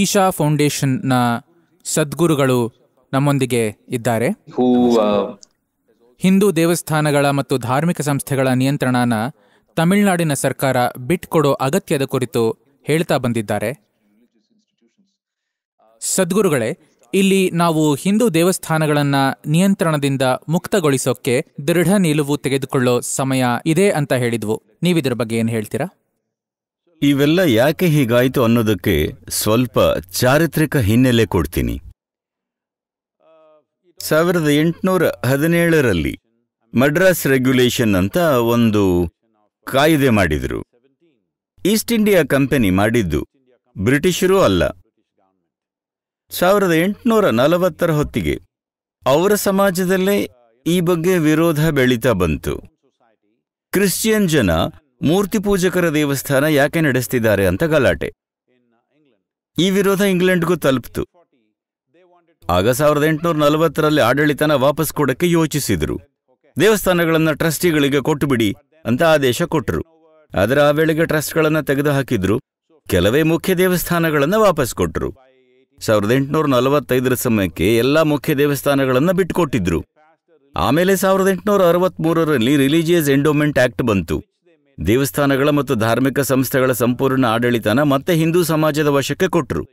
ಈಶಾ ಫೌಂಡೇಶನ್ನ ಸದ್ಗುರುಗಳು ನಮ್ಮೊಂದಿಗೆ ಇದ್ದಾರೆ ಹಿಂದೂ ದೇವಸ್ಥಾನಗಳ ಮತ್ತು ಧಾರ್ಮಿಕ ಸಂಸ್ಥೆಗಳ ನಿಯಂತ್ರಣನ ತಮಿಳುನಾಡಿನ ಸರ್ಕಾರ ಬಿಟ್ಕೊಡೋ ಅಗತ್ಯದ ಕುರಿತು ಹೇಳ್ತಾ ಬಂದಿದ್ದಾರೆ ಸದ್ಗುರುಗಳೇ ಇಲ್ಲಿ ನಾವು ಹಿಂದೂ ದೇವಸ್ಥಾನಗಳನ್ನ ನಿಯಂತ್ರಣದಿಂದ ಮುಕ್ತಗೊಳಿಸೋಕೆ ದೃಢ ನಿಲುವು ತೆಗೆದುಕೊಳ್ಳೋ ಸಮಯ ಇದೆ ಅಂತ ಹೇಳಿದ್ವು ನೀವಿದ್ರ ಬಗ್ಗೆ ಏನು ಹೇಳ್ತೀರಾ ಇವೆಲ್ಲ ಯಾಕೆ ಹೀಗಾಯಿತು ಅನ್ನೋದಕ್ಕೆ ಸ್ವಲ್ಪ ಚಾರಿತ್ರಿಕ ಹಿನ್ನೆಲೆ ಕೊಡ್ತೀನಿ ಸಾವಿರದ ಎಂಟುನೂರ ಹದಿನೇಳರಲ್ಲಿ ಮಡ್ರಾಸ್ ರೆಗ್ಯುಲೇಷನ್ ಅಂತ ಒಂದು ಕಾಯ್ದೆ ಮಾಡಿದರು ಈಸ್ಟ್ ಇಂಡಿಯಾ ಕಂಪನಿ ಮಾಡಿದ್ದು ಬ್ರಿಟಿಷರೂ ಅಲ್ಲ ಸಾವಿರದ ಎಂಟುನೂರ ನಲವತ್ತರ ಹೊತ್ತಿಗೆ ಅವರ ಸಮಾಜದಲ್ಲೇ ಈ ಬಗ್ಗೆ ವಿರೋಧ ಬೆಳೀತಾ ಬಂತು ಕ್ರಿಶ್ಚಿಯನ್ ಜನ ಮೂರ್ತಿ ಪೂಜಕರ ದೇವಸ್ಥಾನ ಯಾಕೆ ನಡೆಸ್ತಿದ್ದಾರೆ ಅಂತ ಗಲಾಟೆ ಈ ವಿರೋಧ ಇಂಗ್ಲೆಂಡ್ಗೂ ತಲುಪ್ತು ಆಗ ಸಾವಿರದ ಎಂಟುನೂರ ನಲವತ್ತರಲ್ಲಿ ಆಡಳಿತನ ವಾಪಸ್ ಕೊಡಕ್ಕೆ ಯೋಚಿಸಿದ್ರು ದೇವಸ್ಥಾನಗಳನ್ನು ಟ್ರಸ್ಟಿಗಳಿಗೆ ಕೊಟ್ಟುಬಿಡಿ ಅಂತ ಆದೇಶ ಕೊಟ್ಟರು ಆದರೆ ಆ ವೇಳೆಗೆ ಟ್ರಸ್ಟ್ಗಳನ್ನು ತೆಗೆದುಹಾಕಿದ್ರು ಕೆಲವೇ ಮುಖ್ಯ ದೇವಸ್ಥಾನಗಳನ್ನು ವಾಪಸ್ ಕೊಟ್ಟರು ಸಾವಿರದ ಎಂಟುನೂರ ನಲವತ್ತೈದರ ಸಮಯಕ್ಕೆ ಎಲ್ಲಾ ಮುಖ್ಯ ದೇವಸ್ಥಾನಗಳನ್ನು ಬಿಟ್ಟುಕೊಟ್ಟಿದ್ರು ಆಮೇಲೆ ಸಾವಿರದ ಎಂಟುನೂರ ಅರವತ್ಮೂರರಲ್ಲಿ ರಿಲಿಜಿಯಸ್ ಎಂಡೋಮೆಂಟ್ ಆಕ್ಟ್ ಬಂತು ದೇವಸ್ಥಾನಗಳ ಮತ್ತು ಧಾರ್ಮಿಕ ಸಂಸ್ಥೆಗಳ ಸಂಪೂರ್ಣ ಆಡಳಿತನ ಮತ್ತೆ ಹಿಂದೂ ಸಮಾಜದ ವಶಕ್ಕೆ ಕೊಟ್ಟರು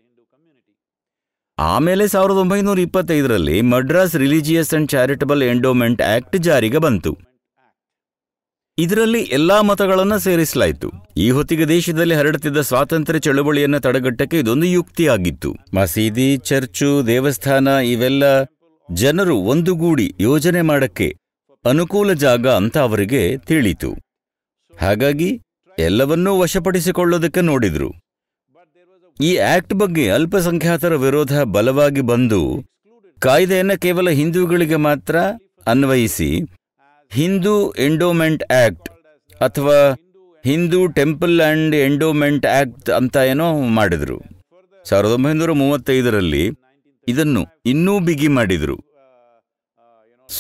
ಆಮೇಲೆ ಸಾವಿರದ ಒಂಬೈನೂರ ಇಪ್ಪತ್ತೈದರಲ್ಲಿ Madras religious and charitable endowment act ಜಾರಿಗೆ ಬಂತು ಇದರಲ್ಲಿ ಎಲ್ಲಾ ಮತಗಳನ್ನು ಸೇರಿಸಲಾಯಿತು ಈ ಹೊತ್ತಿಗೆ ದೇಶದಲ್ಲಿ ಹರಡುತ್ತಿದ್ದ ಸ್ವಾತಂತ್ರ್ಯ ಚಳುವಳಿಯನ್ನು ತಡೆಗಟ್ಟಕ್ಕೆ ಇದೊಂದು ಯುಕ್ತಿಯಾಗಿತ್ತು ಮಸೀದಿ ಚರ್ಚು ದೇವಸ್ಥಾನ ಇವೆಲ್ಲ ಜನರು ಒಂದುಗೂಡಿ ಯೋಜನೆ ಮಾಡಕ್ಕೆ ಅನುಕೂಲ ಜಾಗ ಅಂತ ಅವರಿಗೆ ತಿಳಿತು ಹಾಗಾಗಿ ಎಲ್ಲವನ್ನೂ ವಶಪಡಿಸಿಕೊಳ್ಳೋದಕ್ಕೆ ನೋಡಿದ್ರು ಈ ಆಕ್ಟ್ ಬಗ್ಗೆ ಅಲ್ಪಸಂಖ್ಯಾತರ ವಿರೋಧ ಬಲವಾಗಿ ಬಂದು ಕಾಯ್ದೆಯನ್ನು ಕೇವಲ ಹಿಂದೂಗಳಿಗೆ ಮಾತ್ರ ಅನ್ವಯಿಸಿ ಹಿಂದೂ ಎಂಡೋಮೆಂಟ್ ಆಕ್ಟ್ ಅಥವಾ Hindu temple and endowment act ಅಂತ ಏನೋ ಮಾಡಿದರು ಸಾವಿರದ ಒಂಬೈನೂರ ಮೂವತ್ತೈದರಲ್ಲಿ ಇದನ್ನು ಇನ್ನೂ ಬಿಗಿ ಮಾಡಿದರು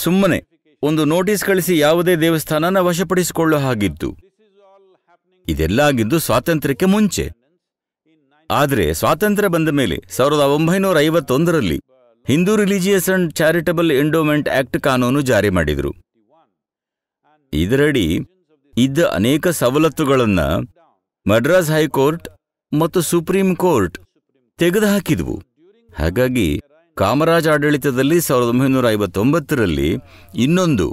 ಸುಮ್ಮನೆ ಒಂದು ನೋಟಿಸ್ ಕಳಿಸಿ ಯಾವುದೇ ದೇವಸ್ಥಾನನ ವಶಪಡಿಸಿಕೊಳ್ಳೋ ಹಾಗಿತ್ತು ಇದೆಲ್ಲ ಆಗಿದ್ದು ಸ್ವಾತಂತ್ರ್ಯಕ್ಕೆ ಮುಂಚೆ ಆದರೆ ಸ್ವಾತಂತ್ರ್ಯ ಬಂದ ಮೇಲೆ ಸಾವಿರದ ಒಂಬೈನೂರ ಐವತ್ತೊಂದರಲ್ಲಿ Hindu religious and charitable endowment act ಕಾನೂನು ಜಾರಿ ಮಾಡಿದರು ಇದರಡಿ ಇದ್ದ ಅನೇಕ ಸವಲತ್ತುಗಳನ್ನು ಮಡ್ರಾಸ್ ಹೈಕೋರ್ಟ್ ಮತ್ತು ಸುಪ್ರೀಂ ಕೋರ್ಟ್ ತೆಗೆದುಹಾಕಿದ್ವು ಹಾಗಾಗಿ ಕಾಮರಾಜ್ ಆಡಳಿತದಲ್ಲಿ ಸಾವಿರದ ಒಂಬೈನೂರ ಐವತ್ತೊಂಬತ್ತರಲ್ಲಿ ಇನ್ನೊಂದು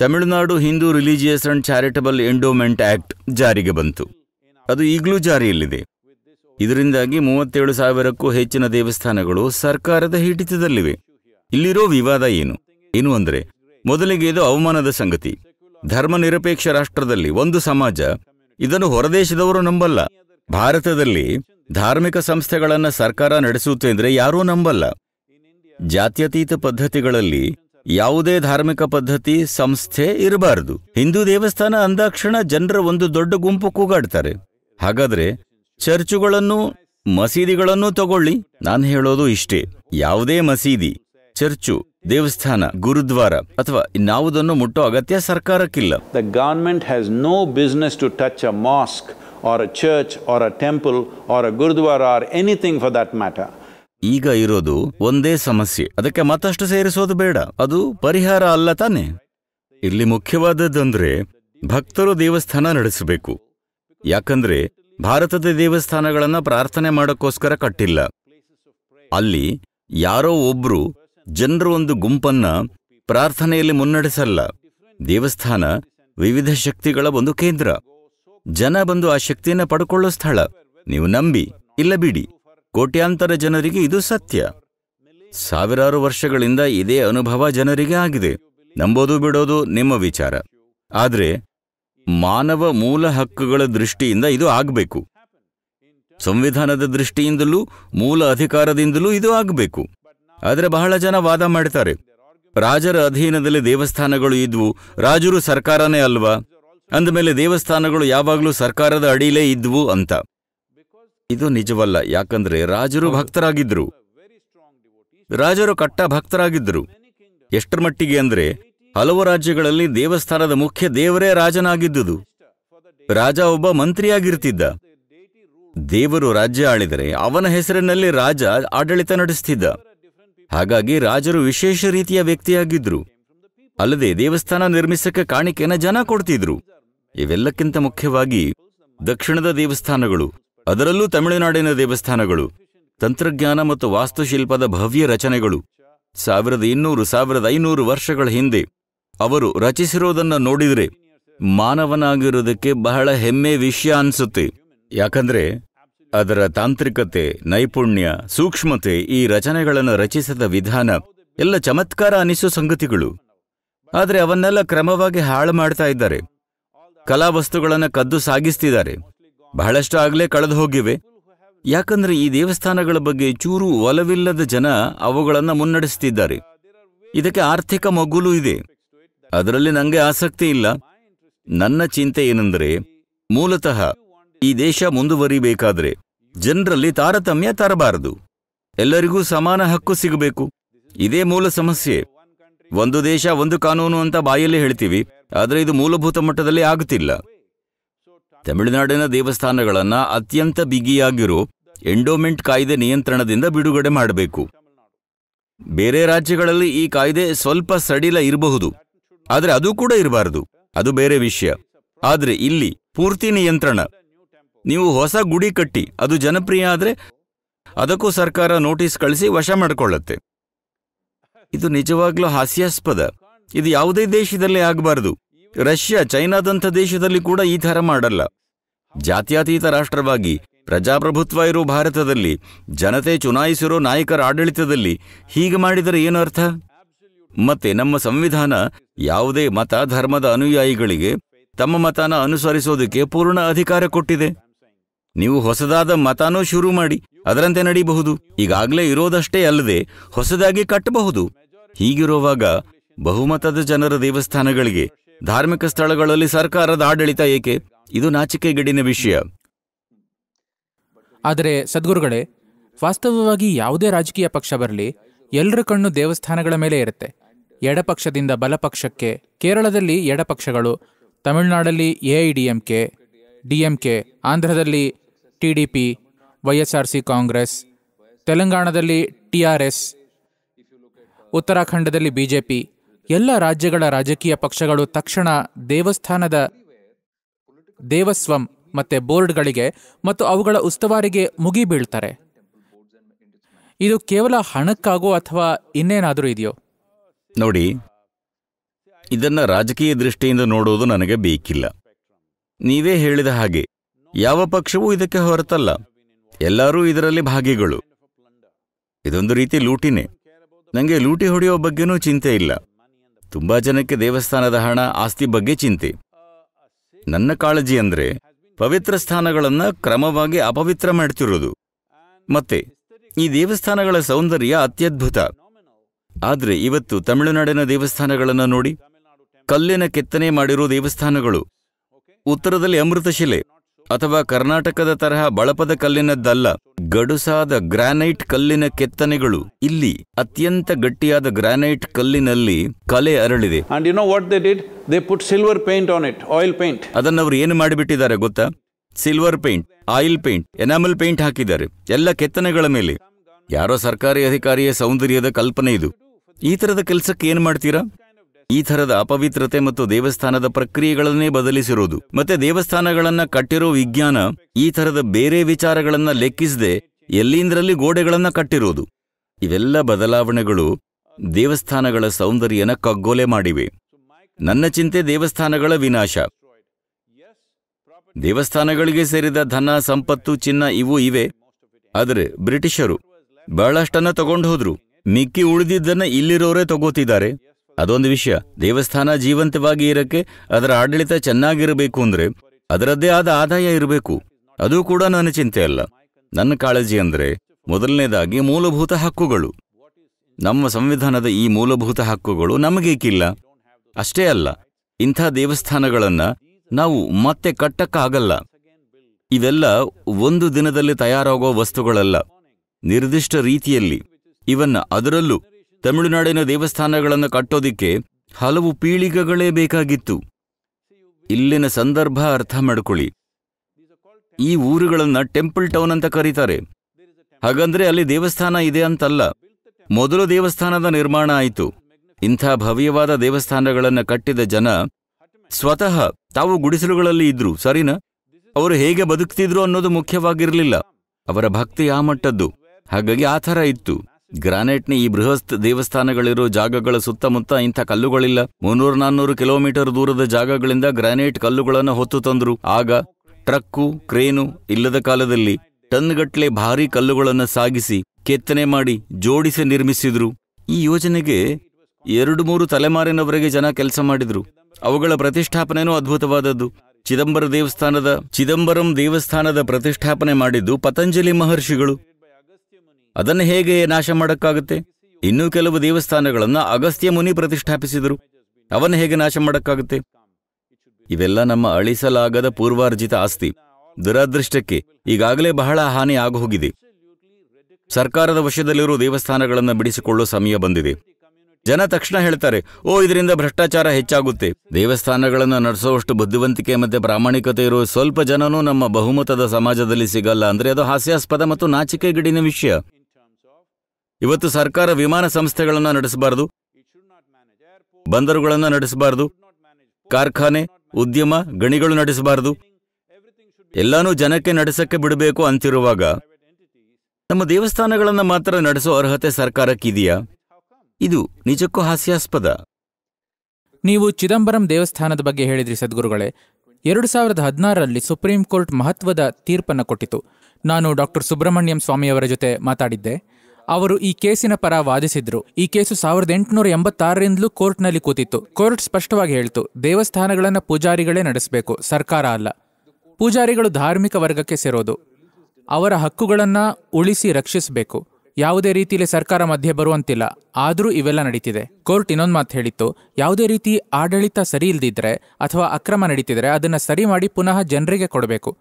Tamil Nadu Hindu religious and charitable endowment act ಜಾರಿಗೆ ಬಂತು ಅದು ಈಗಲೂ ಜಾರಿಯಲ್ಲಿದೆ ಇದರಿಂದಾಗಿ ಮೂವತ್ತೇಳು ಸಾವಿರಕ್ಕೂ ಹೆಚ್ಚಿನ ದೇವಸ್ಥಾನಗಳು ಸರ್ಕಾರದ ಹಿಡಿತದಲ್ಲಿವೆ ಇಲ್ಲಿರೋ ವಿವಾದ ಏನು ಏನು ಅಂದರೆ ಮೊದಲಿಗೆ ಇದು ಅವಮಾನದ ಸಂಗತಿ ಧರ್ಮ ನಿರಪೇಕ್ಷ ರಾಷ್ಟ್ರದಲ್ಲಿ ಒಂದು ಸಮಾಜ ಇದನ್ನು ಹೊರದೇಶದವರು ನಂಬಲ್ಲ ಭಾರತದಲ್ಲಿ ಧಾರ್ಮಿಕ ಸಂಸ್ಥೆಗಳನ್ನು ಸರ್ಕಾರ ನಡೆಸುತ್ತೆ ಅಂದರೆ ಯಾರೂ ನಂಬಲ್ಲ ಜಾತ್ಯತೀತ ಪದ್ಧತಿಗಳಲ್ಲಿ ಯಾವುದೇ ಧಾರ್ಮಿಕ ಪದ್ಧತಿ ಸಂಸ್ಥೆ ಇರಬಾರದು ಹಿಂದೂ ದೇವಸ್ಥಾನ ಅಂದಾಕ್ಷಣ ಜನರ ಒಂದು ದೊಡ್ಡ ಗುಂಪು ಕೂಗಾಡ್ತಾರೆ ಹಾಗಾದ್ರೆ ಚರ್ಚುಗಳನ್ನು ಮಸೀದಿಗಳನ್ನು ತಗೊಳ್ಳಿ ನಾನು ಹೇಳೋದು ಇಷ್ಟೇ ಯಾವುದೇ ಮಸೀದಿ ಚರ್ಚು ದೇವಸ್ಥಾನ ಗುರುದ್ವಾರ ಅಥವಾ ಇನ್ನಾವುದನ್ನು ಮುಟ್ಟೋ ಅಗತ್ಯ ಸರ್ಕಾರಕ್ಕಿಲ್ಲ the government has no business to touch a mosque or a church or a temple or a gurdwara or anything for that matter ಈಗ ಇರೋದು ಒಂದೇ ಸಮಸ್ಯೆ ಅದಕ್ಕೆ ಮತ್ತಷ್ಟು ಸೇರಿಸೋದು ಬೇಡ ಅದು ಪರಿಹಾರ ಅಲ್ಲ ತಾನೆ ಇಲ್ಲಿ ಮುಖ್ಯವಾದದ್ದಂದ್ರೆ ಭಕ್ತರು ದೇವಸ್ಥಾನ ನಡೆಸಬೇಕು ಯಾಕಂದ್ರೆ ಭಾರತದ ದೇವಸ್ಥಾನಗಳನ್ನ ಪ್ರಾರ್ಥನೆ ಮಾಡೋಕ್ಕೋಸ್ಕರ ಕಟ್ಟಿಲ್ಲ ಅಲ್ಲಿ ಯಾರೋ ಒಬ್ರು ಜನರು ಒಂದು ಗುಂಪನ್ನ ಪ್ರಾರ್ಥನೆಯಲ್ಲಿ ಮುನ್ನಡೆಸಲ್ಲ ದೇವಸ್ಥಾನ ವಿವಿಧ ಶಕ್ತಿಗಳ ಒಂದು ಕೇಂದ್ರ ಜನ ಬಂದು ಆ ಶಕ್ತಿಯನ್ನ ಪಡ್ಕೊಳ್ಳೋ ಸ್ಥಳ ನೀವು ನಂಬಿ ಇಲ್ಲ ಬಿಡಿ ಕೋಟ್ಯಾಂತರ ಜನರಿಗೆ ಇದು ಸತ್ಯ ಸಾವಿರಾರು ವರ್ಷಗಳಿಂದ ಇದೇ ಅನುಭವ ಜನರಿಗೆ ಆಗಿದೆ ನಂಬೋದು ಬಿಡೋದು ನಿಮ್ಮ ವಿಚಾರ ಆದರೆ ಮಾನವ ಮೂಲ ಹಕ್ಕುಗಳ ದೃಷ್ಟಿಯಿಂದ ಇದು ಆಗಬೇಕು ಸಂವಿಧಾನದ ದೃಷ್ಟಿಯಿಂದಲೂ ಮೂಲ ಅಧಿಕಾರದಿಂದಲೂ ಇದು ಆಗಬೇಕು ಆದರೆ ಬಹಳ ಜನ ವಾದ ಮಾಡ್ತಾರೆ ರಾಜರ ಅಧೀನದಲ್ಲಿ ದೇವಸ್ಥಾನಗಳು ಇದ್ವು ರಾಜರು ಸರ್ಕಾರನೇ ಅಲ್ವಾ ಅಂದಮೇಲೆ ದೇವಸ್ಥಾನಗಳು ಯಾವಾಗಲೂ ಸರ್ಕಾರದ ಅಡಿಲೇ ಇದ್ವು ಅಂತ ಇದು ನಿಜವಲ್ಲ ಯಾಕಂದ್ರೆ ರಾಜರು ಭಕ್ತರಾಗಿದ್ದರು ರಾಜರು ಕಟ್ಟ ಭಕ್ತರಾಗಿದ್ದರು ಎಷ್ಟರ ಮಟ್ಟಿಗೆ ಅಂದ್ರೆ ಹಲವು ರಾಜ್ಯಗಳಲ್ಲಿ ದೇವಸ್ಥಾನದ ಮುಖ್ಯ ದೇವರೇ ರಾಜನಾಗಿದ್ದುದು ರಾಜ ಒಬ್ಬ ಮಂತ್ರಿಯಾಗಿರ್ತಿದ್ದ ದೇವರು ರಾಜ್ಯ ಆಳಿದರೆ ಅವನ ಹೆಸರಿನಲ್ಲಿ ರಾಜ ಆಡಳಿತ ನಡೆಸ್ತಿದ್ದ ಹಾಗಾಗಿ ರಾಜರು ವಿಶೇಷ ರೀತಿಯ ವ್ಯಕ್ತಿಯಾಗಿದ್ರು ಅಲ್ಲದೆ ದೇವಸ್ಥಾನ ನಿರ್ಮಿಸಕ್ಕೆ ಕಾಣಿಕೆನ ಜನ ಕೊಡ್ತಿದ್ರು ಇವೆಲ್ಲಕ್ಕಿಂತ ಮುಖ್ಯವಾಗಿ ದಕ್ಷಿಣದ ದೇವಸ್ಥಾನಗಳು ಅದರಲ್ಲೂ ತಮಿಳುನಾಡಿನ ದೇವಸ್ಥಾನಗಳು ತಂತ್ರಜ್ಞಾನ ಮತ್ತು ವಾಸ್ತುಶಿಲ್ಪದ ಭವ್ಯ ರಚನೆಗಳು ಸಾವಿರದ ಇನ್ನೂರು ಸಾವಿರದ ಐನೂರು ವರ್ಷಗಳ ಹಿಂದೆ ಅವರು ರಚಿಸಿರೋದನ್ನ ನೋಡಿದರೆ ಮಾನವನಾಗಿರೋದಕ್ಕೆ ಬಹಳ ಹೆಮ್ಮೆ ವಿಷಯ ಅನ್ಸುತ್ತೆ ಯಾಕಂದ್ರೆ ಅದರ ತಾಂತ್ರಿಕತೆ ನೈಪುಣ್ಯ ಸೂಕ್ಷ್ಮತೆ ಈ ರಚನೆಗಳನ್ನು ರಚಿಸಿದ ವಿಧಾನ ಎಲ್ಲ ಚಮತ್ಕಾರ ಅನಿಸೋ ಸಂಗತಿಗಳು ಆದರೆ ಅವನ್ನೆಲ್ಲ ಕ್ರಮವಾಗಿ ಹಾಳು ಮಾಡ್ತಾ ಇದ್ದಾರೆ ಕಲಾವಸ್ತುಗಳನ್ನು ಕದ್ದು ಸಾಗಿಸ್ತಿದ್ದಾರೆ ಬಹಳಷ್ಟು ಆಗಲೇ ಕಳೆದು ಹೋಗಿವೆ ಯಾಕಂದ್ರೆ ಈ ದೇವಸ್ಥಾನಗಳ ಬಗ್ಗೆ ಚೂರು ಒಲವಿಲ್ಲದ ಜನ ಅವುಗಳನ್ನು ಮುನ್ನಡೆಸುತ್ತಿದ್ದಾರೆ ಇದಕ್ಕೆ ಆರ್ಥಿಕ ಮಗ್ಗುಲು ಇದೆ ಅದರಲ್ಲಿ ನನಗೆ ಆಸಕ್ತಿ ಇಲ್ಲ ನನ್ನ ಚಿಂತೆ ಏನೆಂದರೆ ಮೂಲತಃ ಈ ದೇಶ ಮುಂದುವರಿಬೇಕಾದ್ರೆ ಜನರಲ್ಲಿ ತಾರತಮ್ಯ ತರಬಾರದು ಎಲ್ಲರಿಗೂ ಸಮಾನ ಹಕ್ಕು ಸಿಗಬೇಕು ಇದೇ ಮೂಲ ಸಮಸ್ಯೆ ಒಂದು ದೇಶ ಒಂದು ಕಾನೂನು ಅಂತ ಬಾಯಲ್ಲಿ ಹೇಳ್ತೀವಿ ಆದರೆ ಇದು ಮೂಲಭೂತ ಮಟ್ಟದಲ್ಲಿ ಆಗುತ್ತಿಲ್ಲ ತಮಿಳುನಾಡಿನ ದೇವಸ್ಥಾನಗಳನ್ನ ಅತ್ಯಂತ ಬಿಗಿಯಾಗಿರೋ ಎಂಡೋಮೆಂಟ್ ಕಾಯ್ದೆ ನಿಯಂತ್ರಣದಿಂದ ಬಿಡುಗಡೆ ಮಾಡಬೇಕು ಬೇರೆ ರಾಜ್ಯಗಳಲ್ಲಿ ಈ ಕಾಯ್ದೆ ಸ್ವಲ್ಪ ಸಡಿಲ ಇರಬಹುದು ಆದರೆ ಅದು ಕೂಡ ಇರಬಾರದು ಅದು ಬೇರೆ ವಿಷಯ ಆದರೆ ಇಲ್ಲಿ ಪೂರ್ತಿ ನಿಯಂತ್ರಣ ನೀವು ಹೊಸ ಗುಡಿ ಕಟ್ಟಿ ಅದು ಜನಪ್ರಿಯ ಆದರೆ ಅದಕ್ಕೂ ಸರ್ಕಾರ ನೋಟಿಸ್ ಕಳಿಸಿ ವಶ ಮಾಡಿಕೊಳ್ಳುತ್ತೆ ಇದು ನಿಜವಾಗ್ಲೂ ಹಾಸ್ಯಾಸ್ಪದ ಇದು ಯಾವುದೇ ದೇಶದಲ್ಲೇ ಆಗಬಾರದು ರಷ್ಯಾ ಚೈನಾದಂಥ ದೇಶದಲ್ಲಿ ಕೂಡ ಈ ಥರ ಮಾಡಲ್ಲ ಜಾತ್ಯಾತೀತ ರಾಷ್ಟ್ರವಾಗಿ ಪ್ರಜಾಪ್ರಭುತ್ವ ಇರೋ ಭಾರತದಲ್ಲಿ ಜನತೆ ಚುನಾಯಿಸಿರೋ ನಾಯಕರ ಆಡಳಿತದಲ್ಲಿ ಹೀಗೆ ಮಾಡಿದರೆ ಏನು ಅರ್ಥ ಮತ್ತೆ ನಮ್ಮ ಸಂವಿಧಾನ ಯಾವುದೇ ಮತ ಧರ್ಮದ ಅನುಯಾಯಿಗಳಿಗೆ ತಮ್ಮ ಮತಾನ ಅನುಸರಿಸೋದಕ್ಕೆ ಪೂರ್ಣ ಅಧಿಕಾರ ಕೊಟ್ಟಿದೆ ನೀವು ಹೊಸದಾದ ಮತಾನೂ ಶುರು ಮಾಡಿ ಅದರಂತೆ ನಡೀಬಹುದು ಈಗಾಗಲೇ ಇರೋದಷ್ಟೇ ಅಲ್ಲದೆ ಹೊಸದಾಗಿ ಕಟ್ಟಬಹುದು ಹೀಗಿರುವಾಗ ಬಹುಮತದ ಜನರ ದೇವಸ್ಥಾನಗಳಿಗೆ ಧಾರ್ಮಿಕ ಸ್ಥಳಗಳಲ್ಲಿ ಸರ್ಕಾರದ ಆಡಳಿತ ಏಕೆ ಇದು ಗಿಡಿನ ವಿಷಯ ಆದರೆ ಸದ್ಗುರುಗಳೇ ವಾಸ್ತವವಾಗಿ ಯಾವುದೇ ರಾಜಕೀಯ ಪಕ್ಷ ಬರಲಿ ಎಲ್ಲರ ಕಣ್ಣು ದೇವಸ್ಥಾನಗಳ ಮೇಲೆ ಇರುತ್ತೆ ಎಡಪಕ್ಷದಿಂದ ಬಲಪಕ್ಷಕ್ಕೆ ಕೇರಳದಲ್ಲಿ ಎಡಪಕ್ಷಗಳು ತಮಿಳುನಾಡಲ್ಲಿ ಎಐಡಿಎಂಕೆ ಡಿಎಂಕೆ ಆಂಧ್ರದಲ್ಲಿ T D P YSRC Congress ತೆಲಂಗಾಣದಲ್ಲಿ ಟಿ ಆರ್ ಎಸ್ ಉತ್ತರಾಖಂಡದಲ್ಲಿ ಬಿಜೆಪಿ ಎಲ್ಲ ರಾಜ್ಯಗಳ ರಾಜಕೀಯ ಪಕ್ಷಗಳು ತಕ್ಷಣ ದೇವಸ್ಥಾನದ ದೇವಸ್ವಂ ಮತ್ತು ಬೋರ್ಡ್ಗಳಿಗೆ ಮತ್ತು ಅವುಗಳ ಉಸ್ತುವಾರಿಗೆ ಮುಗಿ ಬೀಳ್ತಾರೆ ಇದು ಕೇವಲ ಹಣಕ್ಕಾಗೋ ಅಥವಾ ಇನ್ನೇನಾದರೂ ಇದೆಯೋ ನೋಡಿ ಇದನ್ನು ರಾಜಕೀಯ ದೃಷ್ಟಿಯಿಂದ ನೋಡುವುದು ನನಗೆ ಬೇಕಿಲ್ಲ ನೀವೇ ಹೇಳಿದ ಹಾಗೆ ಯಾವ ಪಕ್ಷವೂ ಇದಕ್ಕೆ ಹೊರತಲ್ಲ ಎಲ್ಲರೂ ಇದರಲ್ಲಿ ಭಾಗಿಗಳು ಇದೊಂದು ರೀತಿ ಲೂಟಿನೇ ನನಗೆ ಲೂಟಿ ಹೊಡೆಯುವ ಬಗ್ಗೆನೂ ಚಿಂತೆ ಇಲ್ಲ ತುಂಬಾ ಜನಕ್ಕೆ ದೇವಸ್ಥಾನದ ಹಣ ಆಸ್ತಿ ಬಗ್ಗೆ ಚಿಂತೆ ನನ್ನ ಕಾಳಜಿ ಅಂದ್ರೆ ಪವಿತ್ರ ಸ್ಥಾನಗಳನ್ನು ಕ್ರಮವಾಗಿ ಅಪವಿತ್ರ ಮಾಡ್ತಿರೋದು ಮತ್ತೆ ಈ ದೇವಸ್ಥಾನಗಳ ಸೌಂದರ್ಯ ಅತ್ಯದ್ಭುತ ಆದರೆ ಇವತ್ತು ತಮಿಳುನಾಡಿನ ದೇವಸ್ಥಾನಗಳನ್ನು ನೋಡಿ ಕಲ್ಲಿನ ಕೆತ್ತನೆ ಮಾಡಿರೋ ದೇವಸ್ಥಾನಗಳು ಉತ್ತರದಲ್ಲಿ ಅಮೃತಶಿಲೆ ಅಥವಾ ಕರ್ನಾಟಕದ ತರಹ ಬಳಪದ ಕಲ್ಲಿನದ್ದಲ್ಲ ಗಡುಸಾದ ಗ್ರಾನೈಟ್ ಕಲ್ಲಿನ ಕೆತ್ತನೆಗಳು ಇಲ್ಲಿ ಅತ್ಯಂತ ಗಟ್ಟಿಯಾದ ಗ್ರಾನೈಟ್ ಕಲ್ಲಿನಲ್ಲಿ ಕಲೆ ಅರಳಿದೆ you know what put silver paint on it oil paint ಅದನ್ನು ಅವರು ಏನು ಮಾಡಿಬಿಟ್ಟಿದ್ದಾರೆ ಗೊತ್ತಾ silver paint oil paint enamel paint ಹಾಕಿದ್ದಾರೆ ಎಲ್ಲ ಕೆತ್ತನೆಗಳ ಮೇಲೆ ಯಾರೋ ಸರ್ಕಾರಿ ಅಧಿಕಾರಿಯ ಸೌಂದರ್ಯದ ಕಲ್ಪನೆ ಇದು ಈ ತರದ ಕೆಲಸಕ್ಕೆ ಏನ್ ಮಾಡ್ತೀರಾ ಈ ಥರದ ಅಪವಿತ್ರತೆ ಮತ್ತು ದೇವಸ್ಥಾನದ ಪ್ರಕ್ರಿಯೆಗಳನ್ನೇ ಬದಲಿಸಿರೋದು ಮತ್ತೆ ದೇವಸ್ಥಾನಗಳನ್ನ ಕಟ್ಟಿರೋ ವಿಜ್ಞಾನ ಈ ಥರದ ಬೇರೆ ವಿಚಾರಗಳನ್ನ ಲೆಕ್ಕಿಸದೆ ಎಲ್ಲಿಂದ್ರಲ್ಲಿ ಗೋಡೆಗಳನ್ನ ಕಟ್ಟಿರೋದು ಇವೆಲ್ಲ ಬದಲಾವಣೆಗಳು ದೇವಸ್ಥಾನಗಳ ಸೌಂದರ್ಯನ ಕಗ್ಗೊಲೆ ಮಾಡಿವೆ ನನ್ನ ಚಿಂತೆ ದೇವಸ್ಥಾನಗಳ ವಿನಾಶ ದೇವಸ್ಥಾನಗಳಿಗೆ ಸೇರಿದ ಧನ ಸಂಪತ್ತು ಚಿನ್ನ ಇವು ಇವೆ ಆದರೆ ಬ್ರಿಟಿಷರು ಬಹಳಷ್ಟನ್ನ ತಗೊಂಡು ಹೋದ್ರು ಮಿಕ್ಕಿ ಉಳಿದಿದ್ದನ್ನ ಇಲ್ಲಿರೋರೇ ತಗೋತಿದ್ದಾರೆ ಅದೊಂದು ವಿಷಯ ದೇವಸ್ಥಾನ ಜೀವಂತವಾಗಿ ಇರಕ್ಕೆ ಅದರ ಆಡಳಿತ ಚೆನ್ನಾಗಿರಬೇಕು ಅಂದ್ರೆ ಅದರದ್ದೇ ಆದ ಆದಾಯ ಇರಬೇಕು ಅದು ಕೂಡ ನನ್ನ ಚಿಂತೆ ಅಲ್ಲ ನನ್ನ ಕಾಳಜಿ ಅಂದ್ರೆ ಮೊದಲನೇದಾಗಿ ಮೂಲಭೂತ ಹಕ್ಕುಗಳು ನಮ್ಮ ಸಂವಿಧಾನದ ಈ ಮೂಲಭೂತ ಹಕ್ಕುಗಳು ನಮಗೇಕಿಲ್ಲ ಅಷ್ಟೇ ಅಲ್ಲ ಇಂಥ ದೇವಸ್ಥಾನಗಳನ್ನ ನಾವು ಮತ್ತೆ ಕಟ್ಟಕ್ಕಾಗಲ್ಲ ಇವೆಲ್ಲ ಒಂದು ದಿನದಲ್ಲಿ ತಯಾರಾಗುವ ವಸ್ತುಗಳಲ್ಲ ನಿರ್ದಿಷ್ಟ ರೀತಿಯಲ್ಲಿ ಇವನ್ನ ಅದರಲ್ಲೂ ತಮಿಳುನಾಡಿನ ದೇವಸ್ಥಾನಗಳನ್ನು ಕಟ್ಟೋದಿಕ್ಕೆ ಹಲವು ಪೀಳಿಗೆಗಳೇ ಬೇಕಾಗಿತ್ತು ಇಲ್ಲಿನ ಸಂದರ್ಭ ಅರ್ಥ ಮಾಡ್ಕೊಳ್ಳಿ ಈ ಊರುಗಳನ್ನ ಟೆಂಪಲ್ ಟೌನ್ ಅಂತ ಕರೀತಾರೆ ಹಾಗಂದ್ರೆ ಅಲ್ಲಿ ದೇವಸ್ಥಾನ ಇದೆ ಅಂತಲ್ಲ ಮೊದಲು ದೇವಸ್ಥಾನದ ನಿರ್ಮಾಣ ಆಯಿತು ಇಂಥ ಭವ್ಯವಾದ ದೇವಸ್ಥಾನಗಳನ್ನು ಕಟ್ಟಿದ ಜನ ಸ್ವತಃ ತಾವು ಗುಡಿಸಲುಗಳಲ್ಲಿ ಇದ್ರು ಸರಿನಾ ಅವರು ಹೇಗೆ ಬದುಕ್ತಿದ್ರು ಅನ್ನೋದು ಮುಖ್ಯವಾಗಿರಲಿಲ್ಲ ಅವರ ಭಕ್ತಿ ಆ ಮಟ್ಟದ್ದು ಹಾಗಾಗಿ ಆ ಥರ ಇತ್ತು ಗ್ರಾನೈಟ್ನ ಈ ಬೃಹತ್ ದೇವಸ್ಥಾನಗಳಿರೋ ಜಾಗಗಳ ಸುತ್ತಮುತ್ತ ಇಂಥ ಕಲ್ಲುಗಳಿಲ್ಲ ಮುನ್ನೂರು ನಾನ್ನೂರು ಕಿಲೋಮೀಟರ್ ದೂರದ ಜಾಗಗಳಿಂದ ಗ್ರಾನೈಟ್ ಕಲ್ಲುಗಳನ್ನು ಹೊತ್ತು ತಂದ್ರು ಆಗ ಟ್ರಕ್ಕು ಕ್ರೇನು ಇಲ್ಲದ ಕಾಲದಲ್ಲಿ ಟನ್ಗಟ್ಲೆ ಭಾರಿ ಕಲ್ಲುಗಳನ್ನು ಸಾಗಿಸಿ ಕೆತ್ತನೆ ಮಾಡಿ ಜೋಡಿಸಿ ನಿರ್ಮಿಸಿದ್ರು ಈ ಯೋಜನೆಗೆ ಎರಡು ಮೂರು ತಲೆಮಾರಿನವರೆಗೆ ಜನ ಕೆಲಸ ಮಾಡಿದ್ರು ಅವುಗಳ ಪ್ರತಿಷ್ಠಾಪನೆನೂ ಅದ್ಭುತವಾದದ್ದು ಚಿದಂಬರ ದೇವಸ್ಥಾನದ ಚಿದಂಬರಂ ದೇವಸ್ಥಾನದ ಪ್ರತಿಷ್ಠಾಪನೆ ಮಾಡಿದ್ದು ಪತಂಜಲಿ ಮಹರ್ಷಿಗಳು ಅದನ್ನು ಹೇಗೆ ನಾಶ ಮಾಡೋಕ್ಕಾಗುತ್ತೆ ಇನ್ನೂ ಕೆಲವು ದೇವಸ್ಥಾನಗಳನ್ನು ಅಗಸ್ತ್ಯ ಮುನಿ ಪ್ರತಿಷ್ಠಾಪಿಸಿದರು ಅವನ್ನ ಹೇಗೆ ನಾಶ ಮಾಡೋಕ್ಕಾಗುತ್ತೆ ಇವೆಲ್ಲ ನಮ್ಮ ಅಳಿಸಲಾಗದ ಪೂರ್ವಾರ್ಜಿತ ಆಸ್ತಿ ದುರಾದೃಷ್ಟಕ್ಕೆ ಈಗಾಗಲೇ ಬಹಳ ಹಾನಿ ಹೋಗಿದೆ ಸರ್ಕಾರದ ವಶದಲ್ಲಿರುವ ದೇವಸ್ಥಾನಗಳನ್ನು ಬಿಡಿಸಿಕೊಳ್ಳುವ ಸಮಯ ಬಂದಿದೆ ಜನ ತಕ್ಷಣ ಹೇಳ್ತಾರೆ ಓ ಇದರಿಂದ ಭ್ರಷ್ಟಾಚಾರ ಹೆಚ್ಚಾಗುತ್ತೆ ದೇವಸ್ಥಾನಗಳನ್ನು ನಡೆಸುವಷ್ಟು ಬುದ್ಧಿವಂತಿಕೆ ಮತ್ತೆ ಪ್ರಾಮಾಣಿಕತೆ ಇರುವ ಸ್ವಲ್ಪ ಜನನೂ ನಮ್ಮ ಬಹುಮತದ ಸಮಾಜದಲ್ಲಿ ಸಿಗಲ್ಲ ಅಂದ್ರೆ ಅದು ಹಾಸ್ಯಾಸ್ಪದ ಮತ್ತು ನಾಚಿಕೆಗಡಿನ ವಿಷಯ ಇವತ್ತು ಸರ್ಕಾರ ವಿಮಾನ ಸಂಸ್ಥೆಗಳನ್ನು ನಡೆಸಬಾರದು ಬಂದರುಗಳನ್ನು ನಡೆಸಬಾರದು ಕಾರ್ಖಾನೆ ಉದ್ಯಮ ಗಣಿಗಳು ನಡೆಸಬಾರದು ಎಲ್ಲಾನು ಜನಕ್ಕೆ ನಡೆಸಕ್ಕೆ ಬಿಡಬೇಕು ಅಂತಿರುವಾಗ ನಮ್ಮ ದೇವಸ್ಥಾನಗಳನ್ನು ಮಾತ್ರ ನಡೆಸೋ ಅರ್ಹತೆ ಸರ್ಕಾರಕ್ಕಿದೆಯಾ ಇದು ನಿಜಕ್ಕೂ ಹಾಸ್ಯಾಸ್ಪದ ನೀವು ಚಿದಂಬರಂ ದೇವಸ್ಥಾನದ ಬಗ್ಗೆ ಹೇಳಿದ್ರಿ ಸದ್ಗುರುಗಳೇ ಎರಡು ಸಾವಿರದ ಹದಿನಾರರಲ್ಲಿ ಸುಪ್ರೀಂ ಕೋರ್ಟ್ ಮಹತ್ವದ ತೀರ್ಪನ್ನು ಕೊಟ್ಟಿತು ನಾನು ಡಾಕ್ಟರ್ ಸುಬ್ರಹ್ಮಣ್ಯಂ ಸ್ವಾಮಿಯವರ ಜೊತೆ ಮಾತಾಡಿದ್ದೆ ಅವರು ಈ ಕೇಸಿನ ಪರ ವಾದಿಸಿದ್ರು ಈ ಕೇಸು ಸಾವಿರದ ಎಂಟುನೂರ ಎಂಬತ್ತಾರರಿಂದಲೂ ಕೋರ್ಟ್ನಲ್ಲಿ ಕೂತಿತ್ತು ಕೋರ್ಟ್ ಸ್ಪಷ್ಟವಾಗಿ ಹೇಳ್ತು ದೇವಸ್ಥಾನಗಳನ್ನ ಪೂಜಾರಿಗಳೇ ನಡೆಸಬೇಕು ಸರ್ಕಾರ ಅಲ್ಲ ಪೂಜಾರಿಗಳು ಧಾರ್ಮಿಕ ವರ್ಗಕ್ಕೆ ಸೇರೋದು ಅವರ ಹಕ್ಕುಗಳನ್ನ ಉಳಿಸಿ ರಕ್ಷಿಸಬೇಕು ಯಾವುದೇ ರೀತಿಯಲ್ಲಿ ಸರ್ಕಾರ ಮಧ್ಯೆ ಬರುವಂತಿಲ್ಲ ಆದರೂ ಇವೆಲ್ಲ ನಡೀತಿದೆ ಕೋರ್ಟ್ ಇನ್ನೊಂದು ಮಾತು ಹೇಳಿತ್ತು ಯಾವುದೇ ರೀತಿ ಆಡಳಿತ ಸರಿ ಇಲ್ದಿದ್ರೆ ಅಥವಾ ಅಕ್ರಮ ನಡೀತಿದ್ರೆ ಅದನ್ನ ಸರಿ ಮಾಡಿ ಪುನಃ ಜನರಿಗೆ ಕೊಡಬೇಕು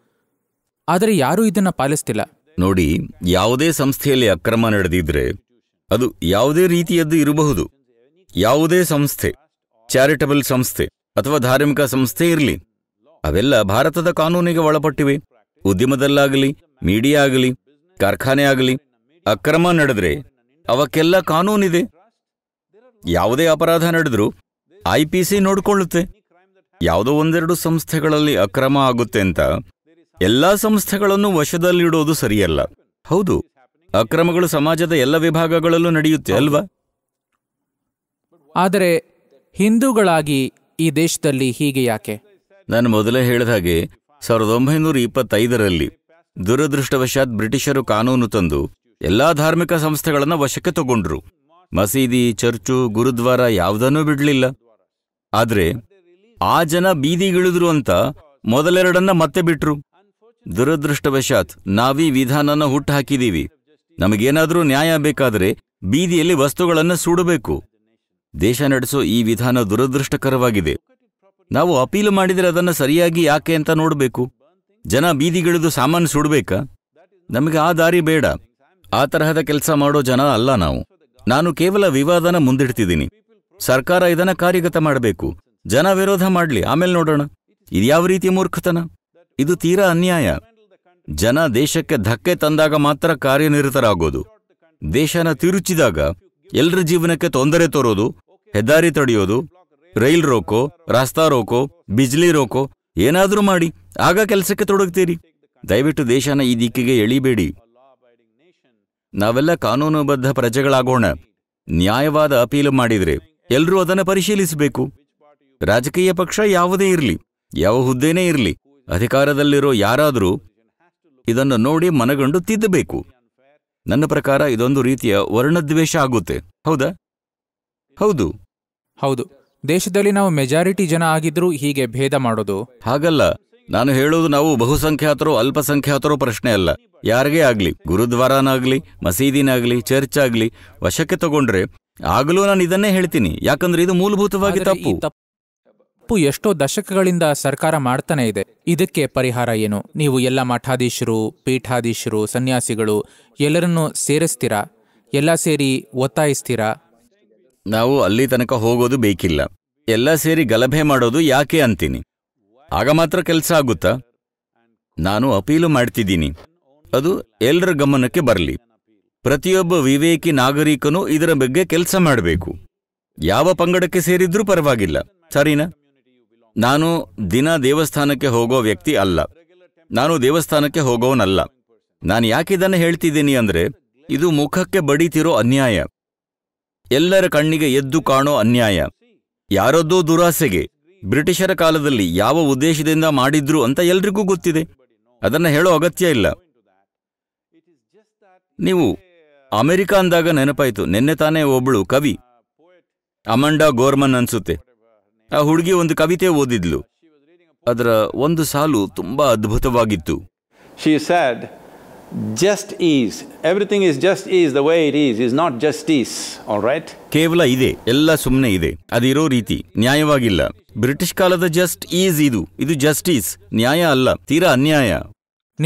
ಆದರೆ ಯಾರೂ ಇದನ್ನ ಪಾಲಿಸ್ತಿಲ್ಲ ನೋಡಿ ಯಾವುದೇ ಸಂಸ್ಥೆಯಲ್ಲಿ ಅಕ್ರಮ ನಡೆದಿದ್ರೆ ಅದು ಯಾವುದೇ ರೀತಿಯದ್ದು ಇರಬಹುದು ಯಾವುದೇ ಸಂಸ್ಥೆ ಚಾರಿಟಬಲ್ ಸಂಸ್ಥೆ ಅಥವಾ ಧಾರ್ಮಿಕ ಸಂಸ್ಥೆ ಇರಲಿ ಅವೆಲ್ಲ ಭಾರತದ ಕಾನೂನಿಗೆ ಒಳಪಟ್ಟಿವೆ ಉದ್ಯಮದಲ್ಲಾಗಲಿ ಮೀಡಿಯಾ ಆಗಲಿ ಕಾರ್ಖಾನೆ ಆಗಲಿ ಅಕ್ರಮ ನಡೆದ್ರೆ ಅವಕ್ಕೆಲ್ಲ ಕಾನೂನಿದೆ ಯಾವುದೇ ಅಪರಾಧ ನಡೆದರೂ ಐಪಿಸಿ ನೋಡಿಕೊಳ್ಳುತ್ತೆ ಯಾವುದೋ ಒಂದೆರಡು ಸಂಸ್ಥೆಗಳಲ್ಲಿ ಅಕ್ರಮ ಆಗುತ್ತೆ ಅಂತ ಎಲ್ಲ ಸಂಸ್ಥೆಗಳನ್ನು ವಶದಲ್ಲಿಡೋದು ಸರಿಯಲ್ಲ ಹೌದು ಅಕ್ರಮಗಳು ಸಮಾಜದ ಎಲ್ಲ ವಿಭಾಗಗಳಲ್ಲೂ ನಡೆಯುತ್ತೆ ಅಲ್ವಾ ಆದರೆ ಹಿಂದೂಗಳಾಗಿ ಈ ದೇಶದಲ್ಲಿ ಹೀಗೆ ಯಾಕೆ ನಾನು ಮೊದಲೇ ಹೇಳಿದ ಹಾಗೆ ಸಾವಿರದ ಒಂಬೈನೂರ ಇಪ್ಪತ್ತೈದರಲ್ಲಿ ದುರದೃಷ್ಟವಶಾತ್ ಬ್ರಿಟಿಷರು ಕಾನೂನು ತಂದು ಎಲ್ಲಾ ಧಾರ್ಮಿಕ ಸಂಸ್ಥೆಗಳನ್ನು ವಶಕ್ಕೆ ತಗೊಂಡ್ರು ಮಸೀದಿ ಚರ್ಚು ಗುರುದ್ವಾರ ಯಾವುದನ್ನೂ ಬಿಡಲಿಲ್ಲ ಆದರೆ ಆ ಜನ ಬೀದಿಗಿಳಿದ್ರು ಅಂತ ಮೊದಲೆರಡನ್ನ ಮತ್ತೆ ಬಿಟ್ರು ದುರದೃಷ್ಟವಶಾತ್ ನಾವೀ ವಿಧಾನನ ಹುಟ್ಟುಹಾಕಿದ್ದೀವಿ ನಮಗೇನಾದರೂ ನ್ಯಾಯ ಬೇಕಾದರೆ ಬೀದಿಯಲ್ಲಿ ವಸ್ತುಗಳನ್ನು ಸುಡಬೇಕು ದೇಶ ನಡೆಸೋ ಈ ವಿಧಾನ ದುರದೃಷ್ಟಕರವಾಗಿದೆ ನಾವು ಅಪೀಲು ಮಾಡಿದರೆ ಅದನ್ನು ಸರಿಯಾಗಿ ಯಾಕೆ ಅಂತ ನೋಡಬೇಕು ಜನ ಬೀದಿಗಿಳಿದು ಸಾಮಾನು ಸುಡಬೇಕಾ ನಮಗೆ ಆ ದಾರಿ ಬೇಡ ಆ ತರಹದ ಕೆಲಸ ಮಾಡೋ ಜನ ಅಲ್ಲ ನಾವು ನಾನು ಕೇವಲ ವಿವಾದನ ಮುಂದಿಡ್ತಿದ್ದೀನಿ ಸರ್ಕಾರ ಇದನ್ನ ಕಾರ್ಯಗತ ಮಾಡಬೇಕು ಜನ ವಿರೋಧ ಮಾಡಲಿ ಆಮೇಲೆ ನೋಡೋಣ ಇದ್ಯಾವ ರೀತಿ ಮೂರ್ಖತನ ಇದು ತೀರಾ ಅನ್ಯಾಯ ಜನ ದೇಶಕ್ಕೆ ಧಕ್ಕೆ ತಂದಾಗ ಮಾತ್ರ ಕಾರ್ಯನಿರತರಾಗೋದು ದೇಶನ ತಿರುಚಿದಾಗ ಎಲ್ಲರ ಜೀವನಕ್ಕೆ ತೊಂದರೆ ತರೋದು ಹೆದ್ದಾರಿ ತಡೆಯೋದು ರೈಲ್ ರೋಕೋ ರಸ್ತಾ ರೋಕೋ ಬಿಜ್ಲಿ ರೋಕೋ ಏನಾದರೂ ಮಾಡಿ ಆಗ ಕೆಲಸಕ್ಕೆ ತೊಡಗ್ತೀರಿ ದಯವಿಟ್ಟು ದೇಶನ ಈ ದಿಕ್ಕಿಗೆ ಎಳಿಬೇಡಿ ನಾವೆಲ್ಲ ಕಾನೂನುಬದ್ಧ ಪ್ರಜೆಗಳಾಗೋಣ ನ್ಯಾಯವಾದ ಅಪೀಲು ಮಾಡಿದರೆ ಎಲ್ಲರೂ ಅದನ್ನು ಪರಿಶೀಲಿಸಬೇಕು ರಾಜಕೀಯ ಪಕ್ಷ ಯಾವುದೇ ಇರಲಿ ಯಾವ ಹುದ್ದೆನೇ ಇರಲಿ ಅಧಿಕಾರದಲ್ಲಿರೋ ಯಾರಾದರೂ ಇದನ್ನು ನೋಡಿ ಮನಗಂಡು ತಿದ್ದಬೇಕು ನನ್ನ ಪ್ರಕಾರ ಇದೊಂದು ರೀತಿಯ ವರ್ಣದ್ವೇಷ ಆಗುತ್ತೆ ಹೌದಾ ಹೌದು ಹೌದು ದೇಶದಲ್ಲಿ ನಾವು ಮೆಜಾರಿಟಿ ಜನ ಆಗಿದ್ರೂ ಹೀಗೆ ಭೇದ ಮಾಡೋದು ಹಾಗಲ್ಲ ನಾನು ಹೇಳೋದು ನಾವು ಬಹುಸಂಖ್ಯಾತರು ಅಲ್ಪಸಂಖ್ಯಾತರು ಪ್ರಶ್ನೆ ಅಲ್ಲ ಯಾರಿಗೇ ಆಗಲಿ ಗುರುದ್ವಾರನಾಗ್ಲಿ ಮಸೀದಿನಾಗ್ಲಿ ಚರ್ಚ್ ಆಗಲಿ ವಶಕ್ಕೆ ತಗೊಂಡ್ರೆ ಆಗಲೂ ನಾನು ಇದನ್ನೇ ಹೇಳ್ತೀನಿ ಯಾಕಂದ್ರೆ ಇದು ಮೂಲಭೂತವಾಗಿ ತಪ್ಪು ತಪ್ಪು ಎಷ್ಟೋ ದಶಕಗಳಿಂದ ಸರ್ಕಾರ ಮಾಡ್ತಾನೆ ಇದೆ ಇದಕ್ಕೆ ಪರಿಹಾರ ಏನು ನೀವು ಎಲ್ಲ ಮಠಾಧೀಶರು ಪೀಠಾಧೀಶರು ಸನ್ಯಾಸಿಗಳು ಎಲ್ಲರನ್ನೂ ಸೇರಿಸ್ತೀರಾ ಎಲ್ಲ ಸೇರಿ ಒತ್ತಾಯಿಸ್ತೀರಾ ನಾವು ಅಲ್ಲಿ ತನಕ ಹೋಗೋದು ಬೇಕಿಲ್ಲ ಎಲ್ಲ ಸೇರಿ ಗಲಭೆ ಮಾಡೋದು ಯಾಕೆ ಅಂತೀನಿ ಆಗ ಮಾತ್ರ ಕೆಲಸ ಆಗುತ್ತಾ ನಾನು ಅಪೀಲು ಮಾಡ್ತಿದ್ದೀನಿ ಅದು ಎಲ್ಲರ ಗಮನಕ್ಕೆ ಬರಲಿ ಪ್ರತಿಯೊಬ್ಬ ವಿವೇಕಿ ನಾಗರಿಕನೂ ಇದರ ಬಗ್ಗೆ ಕೆಲಸ ಮಾಡಬೇಕು ಯಾವ ಪಂಗಡಕ್ಕೆ ಸೇರಿದ್ರೂ ಪರವಾಗಿಲ್ಲ ಸರಿನಾ ನಾನು ದಿನ ದೇವಸ್ಥಾನಕ್ಕೆ ಹೋಗೋ ವ್ಯಕ್ತಿ ಅಲ್ಲ ನಾನು ದೇವಸ್ಥಾನಕ್ಕೆ ಹೋಗೋನಲ್ಲ ನಾನು ಯಾಕಿದನ್ನ ಹೇಳ್ತಿದ್ದೀನಿ ಅಂದರೆ ಇದು ಮುಖಕ್ಕೆ ಬಡಿತಿರೋ ಅನ್ಯಾಯ ಎಲ್ಲರ ಕಣ್ಣಿಗೆ ಎದ್ದು ಕಾಣೋ ಅನ್ಯಾಯ ಯಾರದ್ದೋ ದುರಾಸೆಗೆ ಬ್ರಿಟಿಷರ ಕಾಲದಲ್ಲಿ ಯಾವ ಉದ್ದೇಶದಿಂದ ಮಾಡಿದ್ರು ಅಂತ ಎಲ್ರಿಗೂ ಗೊತ್ತಿದೆ ಅದನ್ನು ಹೇಳೋ ಅಗತ್ಯ ಇಲ್ಲ ನೀವು ಅಮೆರಿಕ ಅಂದಾಗ ನೆನಪಾಯಿತು ನಿನ್ನೆ ತಾನೇ ಒಬ್ಬಳು ಕವಿ ಅಮಂಡಾ ಗೋರ್ಮನ್ ಅನ್ಸುತ್ತೆ ಆ ಹುಡುಗಿ ಒಂದು ಕವಿತೆ ಓದಿದ್ಲು ಅದರ ಒಂದು ಸಾಲು ತುಂಬಾ ಅದ್ಭುತವಾಗಿತ್ತು she said just is everything is just is the way it is is not just is all right ಕೇವಲ ಇದೆ ಎಲ್ಲ ಸುಮ್ಮನೆ ಇದೆ ಅದಿರೋ ರೀತಿ ನ್ಯಾಯವಾಗಿಲ್ಲ ಬ್ರಿಟಿಷ್ ಕಾಲದ ಜಸ್ಟ್ ಈಸ್ ಇದು ಇದು ಜಸ್ಟಿಸ್ ನ್ಯಾಯ ಅಲ್ಲ ತೀರಾ ಅನ್ಯಾಯ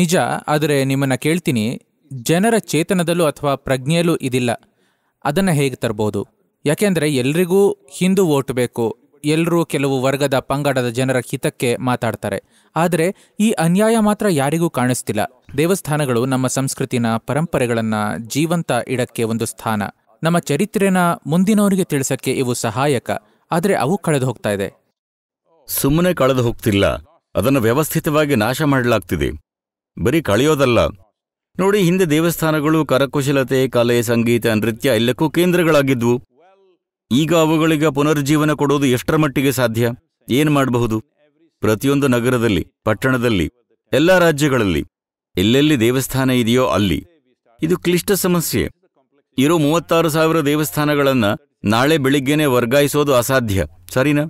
ನಿಜ ಆದರೆ ನಿಮ್ಮನ್ನ ಕೇಳ್ತೀನಿ ಜನರ ಚೇತನದಲ್ಲೂ ಅಥವಾ ಪ್ರಜ್ಞೆಯಲ್ಲೂ ಇದಿಲ್ಲ ಅದನ್ನು ಹೇಗೆ ತರಬಹುದು ಯಾಕೆಂದರೆ ಎಲ್ರಿಗೂ ಹಿಂದೂ ಓಟ್ ಬೇಕು ಎಲ್ಲರೂ ಕೆಲವು ವರ್ಗದ ಪಂಗಡದ ಜನರ ಹಿತಕ್ಕೆ ಮಾತಾಡ್ತಾರೆ ಆದರೆ ಈ ಅನ್ಯಾಯ ಮಾತ್ರ ಯಾರಿಗೂ ಕಾಣಿಸ್ತಿಲ್ಲ ದೇವಸ್ಥಾನಗಳು ನಮ್ಮ ಸಂಸ್ಕೃತಿನ ಪರಂಪರೆಗಳನ್ನ ಜೀವಂತ ಇಡಕ್ಕೆ ಒಂದು ಸ್ಥಾನ ನಮ್ಮ ಚರಿತ್ರೆನ ಮುಂದಿನವರಿಗೆ ತಿಳಿಸಕ್ಕೆ ಇವು ಸಹಾಯಕ ಆದರೆ ಅವು ಕಳೆದು ಹೋಗ್ತಾ ಇದೆ ಸುಮ್ಮನೆ ಕಳೆದು ಹೋಗ್ತಿಲ್ಲ ಅದನ್ನು ವ್ಯವಸ್ಥಿತವಾಗಿ ನಾಶ ಮಾಡಲಾಗ್ತಿದೆ ಬರೀ ಕಳೆಯೋದಲ್ಲ ನೋಡಿ ಹಿಂದೆ ದೇವಸ್ಥಾನಗಳು ಕರಕುಶಲತೆ ಕಲೆ ಸಂಗೀತ ನೃತ್ಯ ಎಲ್ಲಕ್ಕೂ ಕೇಂದ್ರಗಳಾಗಿದ್ವು ಈಗ ಅವುಗಳಿಗೆ ಪುನರ್ಜೀವನ ಕೊಡೋದು ಎಷ್ಟರ ಮಟ್ಟಿಗೆ ಸಾಧ್ಯ ಏನು ಮಾಡಬಹುದು ಪ್ರತಿಯೊಂದು ನಗರದಲ್ಲಿ ಪಟ್ಟಣದಲ್ಲಿ ಎಲ್ಲ ರಾಜ್ಯಗಳಲ್ಲಿ ಎಲ್ಲೆಲ್ಲಿ ದೇವಸ್ಥಾನ ಇದೆಯೋ ಅಲ್ಲಿ ಇದು ಕ್ಲಿಷ್ಟ ಸಮಸ್ಯೆ ಇರೋ ಮೂವತ್ತಾರು ಸಾವಿರ ದೇವಸ್ಥಾನಗಳನ್ನು ನಾಳೆ ಬೆಳಿಗ್ಗೆನೆ ವರ್ಗಾಯಿಸೋದು ಅಸಾಧ್ಯ ಸರಿನಾ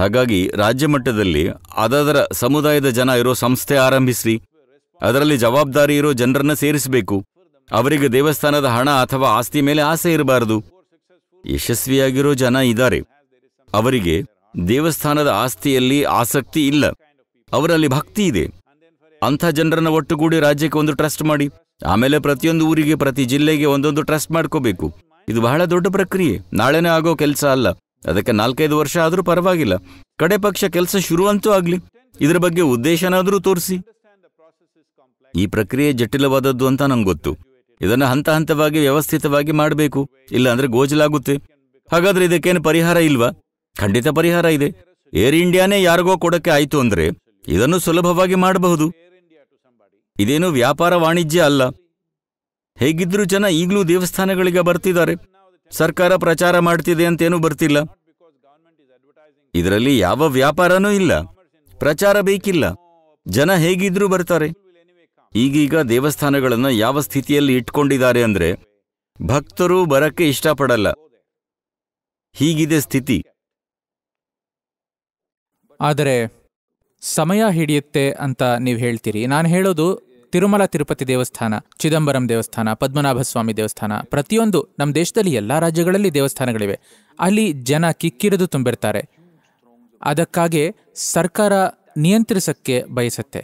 ಹಾಗಾಗಿ ರಾಜ್ಯ ಮಟ್ಟದಲ್ಲಿ ಅದರ ಸಮುದಾಯದ ಜನ ಇರೋ ಸಂಸ್ಥೆ ಆರಂಭಿಸ್ರಿ ಅದರಲ್ಲಿ ಜವಾಬ್ದಾರಿ ಇರೋ ಜನರನ್ನ ಸೇರಿಸಬೇಕು ಅವರಿಗೆ ದೇವಸ್ಥಾನದ ಹಣ ಅಥವಾ ಆಸ್ತಿ ಮೇಲೆ ಆಸೆ ಇರಬಾರದು ಯಶಸ್ವಿಯಾಗಿರೋ ಜನ ಇದ್ದಾರೆ ಅವರಿಗೆ ದೇವಸ್ಥಾನದ ಆಸ್ತಿಯಲ್ಲಿ ಆಸಕ್ತಿ ಇಲ್ಲ ಅವರಲ್ಲಿ ಭಕ್ತಿ ಇದೆ ಅಂಥ ಜನರನ್ನ ಒಟ್ಟುಗೂಡಿ ರಾಜ್ಯಕ್ಕೆ ಒಂದು ಟ್ರಸ್ಟ್ ಮಾಡಿ ಆಮೇಲೆ ಪ್ರತಿಯೊಂದು ಊರಿಗೆ ಪ್ರತಿ ಜಿಲ್ಲೆಗೆ ಒಂದೊಂದು ಟ್ರಸ್ಟ್ ಮಾಡ್ಕೋಬೇಕು ಇದು ಬಹಳ ದೊಡ್ಡ ಪ್ರಕ್ರಿಯೆ ನಾಳೆನೇ ಆಗೋ ಕೆಲಸ ಅಲ್ಲ ಅದಕ್ಕೆ ನಾಲ್ಕೈದು ವರ್ಷ ಆದರೂ ಪರವಾಗಿಲ್ಲ ಕಡೆ ಪಕ್ಷ ಕೆಲಸ ಶುರುವಂತೂ ಆಗಲಿ ಇದರ ಬಗ್ಗೆ ಉದ್ದೇಶನಾದರೂ ತೋರಿಸಿ ಈ ಪ್ರಕ್ರಿಯೆ ಜಟಿಲವಾದದ್ದು ಅಂತ ನಂಗೆ ಗೊತ್ತು ಇದನ್ನು ಹಂತ ಹಂತವಾಗಿ ವ್ಯವಸ್ಥಿತವಾಗಿ ಮಾಡಬೇಕು ಇಲ್ಲಾಂದ್ರೆ ಗೋಜಲಾಗುತ್ತೆ ಹಾಗಾದ್ರೆ ಇದಕ್ಕೇನು ಪರಿಹಾರ ಇಲ್ವಾ ಖಂಡಿತ ಪರಿಹಾರ ಇದೆ ಏರ್ ಇಂಡಿಯಾನೇ ಯಾರಿಗೋ ಕೊಡಕ್ಕೆ ಆಯ್ತು ಅಂದ್ರೆ ಇದನ್ನು ಸುಲಭವಾಗಿ ಮಾಡಬಹುದು ಇದೇನು ವ್ಯಾಪಾರ ವಾಣಿಜ್ಯ ಅಲ್ಲ ಹೇಗಿದ್ರೂ ಜನ ಈಗಲೂ ದೇವಸ್ಥಾನಗಳಿಗೆ ಬರ್ತಿದ್ದಾರೆ ಸರ್ಕಾರ ಪ್ರಚಾರ ಮಾಡ್ತಿದೆ ಅಂತೇನು ಬರ್ತಿಲ್ಲ ಇದರಲ್ಲಿ ಯಾವ ವ್ಯಾಪಾರನೂ ಇಲ್ಲ ಪ್ರಚಾರ ಬೇಕಿಲ್ಲ ಜನ ಹೇಗಿದ್ರೂ ಬರ್ತಾರೆ ಈಗೀಗ ದೇವಸ್ಥಾನಗಳನ್ನು ಯಾವ ಸ್ಥಿತಿಯಲ್ಲಿ ಇಟ್ಕೊಂಡಿದ್ದಾರೆ ಅಂದರೆ ಭಕ್ತರು ಬರಕ್ಕೆ ಇಷ್ಟಪಡಲ್ಲ ಹೀಗಿದೆ ಸ್ಥಿತಿ ಆದರೆ ಸಮಯ ಹಿಡಿಯುತ್ತೆ ಅಂತ ನೀವು ಹೇಳ್ತೀರಿ ನಾನು ಹೇಳೋದು ತಿರುಮಲ ತಿರುಪತಿ ದೇವಸ್ಥಾನ ಚಿದಂಬರಂ ದೇವಸ್ಥಾನ ಪದ್ಮನಾಭ ಸ್ವಾಮಿ ದೇವಸ್ಥಾನ ಪ್ರತಿಯೊಂದು ನಮ್ಮ ದೇಶದಲ್ಲಿ ಎಲ್ಲ ರಾಜ್ಯಗಳಲ್ಲಿ ದೇವಸ್ಥಾನಗಳಿವೆ ಅಲ್ಲಿ ಜನ ಕಿಕ್ಕಿರಿದು ತುಂಬಿರ್ತಾರೆ ಅದಕ್ಕಾಗಿ ಸರ್ಕಾರ ನಿಯಂತ್ರಿಸಕ್ಕೆ ಬಯಸುತ್ತೆ